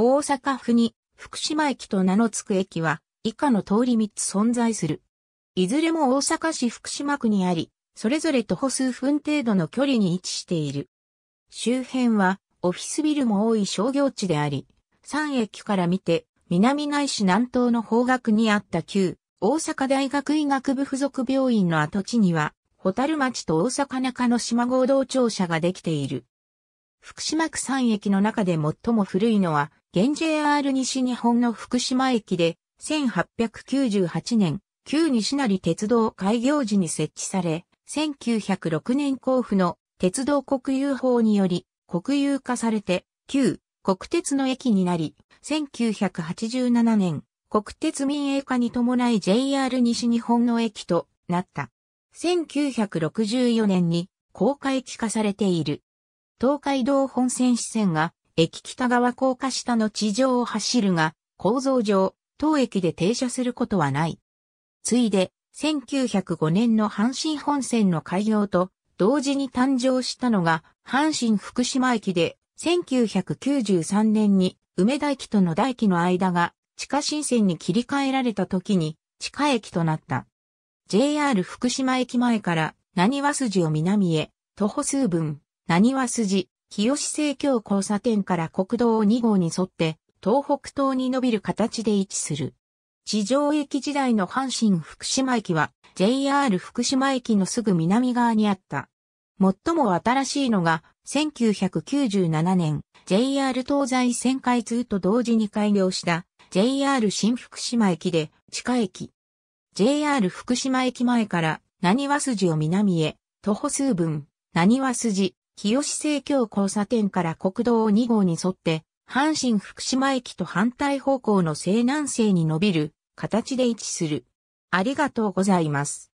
大阪府に福島駅と名の付く駅は以下の通り3つ存在する。いずれも大阪市福島区にあり、それぞれ徒歩数分程度の距離に位置している。周辺はオフィスビルも多い商業地であり、3駅から見て南内市南東の方角にあった旧大阪大学医学部附属病院の跡地には、タル町と大阪中の島合同庁舎ができている。福島区3駅の中で最も古いのは現 JR 西日本の福島駅で、1898年、旧西成鉄道開業時に設置され、1906年交付の鉄道国有法により、国有化されて、旧国鉄の駅になり、1987年、国鉄民営化に伴い JR 西日本の駅となった。1964年に公開機化されている。東海道本線支線が駅北側高架下の地上を走るが、構造上、当駅で停車することはない。ついで、1905年の阪神本線の開業と同時に誕生したのが阪神福島駅で1993年に梅田駅と野田駅の間が地下新線に切り替えられた時に地下駅となった。JR 福島駅前から何は筋を南へ徒歩数分、何は筋、日吉生協交差点から国道2号に沿って、東北東に伸びる形で位置する。地上駅時代の阪神福島駅は JR 福島駅のすぐ南側にあった。最も新しいのが1997年 JR 東西線開通と同時に開業した JR 新福島駅で地下駅。JR 福島駅前から何は筋を南へ徒歩数分、何は筋、日吉生協交差点から国道2号に沿って、阪神福島駅と反対方向の西南西に伸びる形で位置する。ありがとうございます。